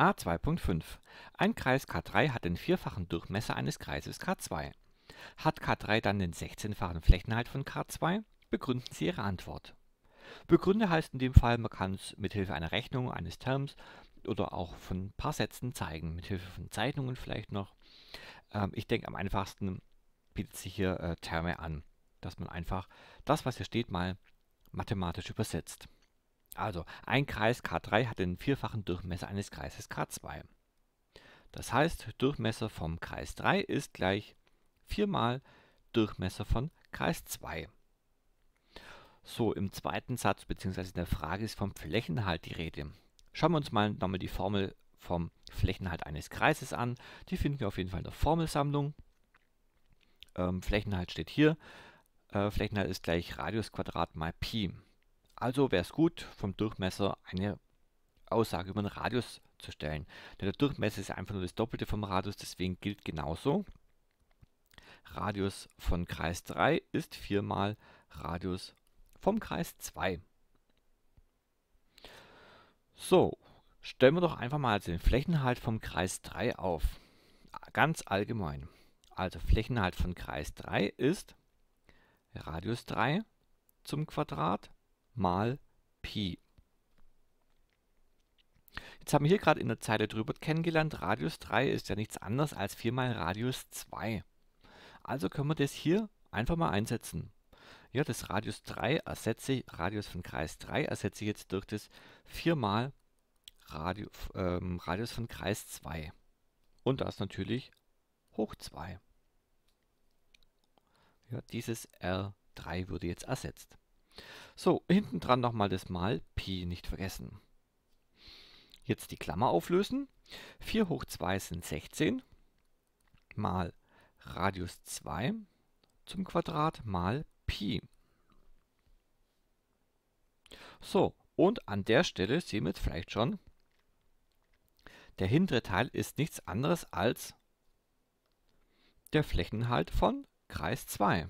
A2.5 Ein Kreis K3 hat den vierfachen Durchmesser eines Kreises K2. Hat K3 dann den 16-fachen Flächengehalt von K2? Begründen Sie Ihre Antwort. Begründe heißt in dem Fall, man kann es mithilfe einer Rechnung, eines Terms oder auch von ein paar Sätzen zeigen, mithilfe von Zeichnungen vielleicht noch. Ähm, ich denke, am einfachsten bietet sich hier äh, Terme an, dass man einfach das, was hier steht, mal mathematisch übersetzt. Also ein Kreis K3 hat den vierfachen Durchmesser eines Kreises K2. Das heißt, Durchmesser vom Kreis 3 ist gleich 4 mal Durchmesser von Kreis 2. So, im zweiten Satz bzw. in der Frage ist vom Flächenhalt die Rede. Schauen wir uns mal nochmal die Formel vom Flächenhalt eines Kreises an. Die finden wir auf jeden Fall in der Formelsammlung. Ähm, Flächenhalt steht hier. Äh, Flächenhalt ist gleich Radius Quadrat mal Pi. Also wäre es gut, vom Durchmesser eine Aussage über den Radius zu stellen. Denn der Durchmesser ist einfach nur das Doppelte vom Radius, deswegen gilt genauso. Radius von Kreis 3 ist 4 mal Radius vom Kreis 2. So, stellen wir doch einfach mal den Flächenhalt vom Kreis 3 auf. Ganz allgemein. Also Flächenhalt von Kreis 3 ist Radius 3 zum Quadrat mal Pi. Jetzt haben wir hier gerade in der Zeile drüber kennengelernt, Radius 3 ist ja nichts anderes als 4 mal Radius 2. Also können wir das hier einfach mal einsetzen. Ja, das Radius 3 ersetze Radius von Kreis 3 ersetze ich jetzt durch das 4 mal Radio, ähm, Radius von Kreis 2. Und das natürlich hoch 2. Ja, dieses R3 würde jetzt ersetzt. So, hinten dran nochmal das Mal Pi nicht vergessen. Jetzt die Klammer auflösen. 4 hoch 2 sind 16 mal Radius 2 zum Quadrat mal Pi. So, und an der Stelle sehen wir jetzt vielleicht schon, der hintere Teil ist nichts anderes als der Flächeninhalt von Kreis 2.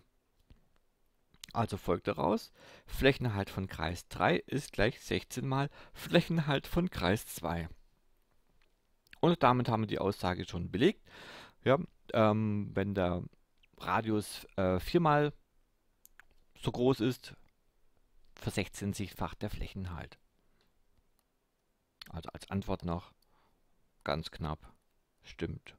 Also folgt daraus, Flächenhalt von Kreis 3 ist gleich 16 mal Flächenhalt von Kreis 2. Und damit haben wir die Aussage schon belegt. Ja, ähm, wenn der Radius äh, 4 mal so groß ist, versechzehn fach der Flächenhalt. Also als Antwort noch ganz knapp stimmt.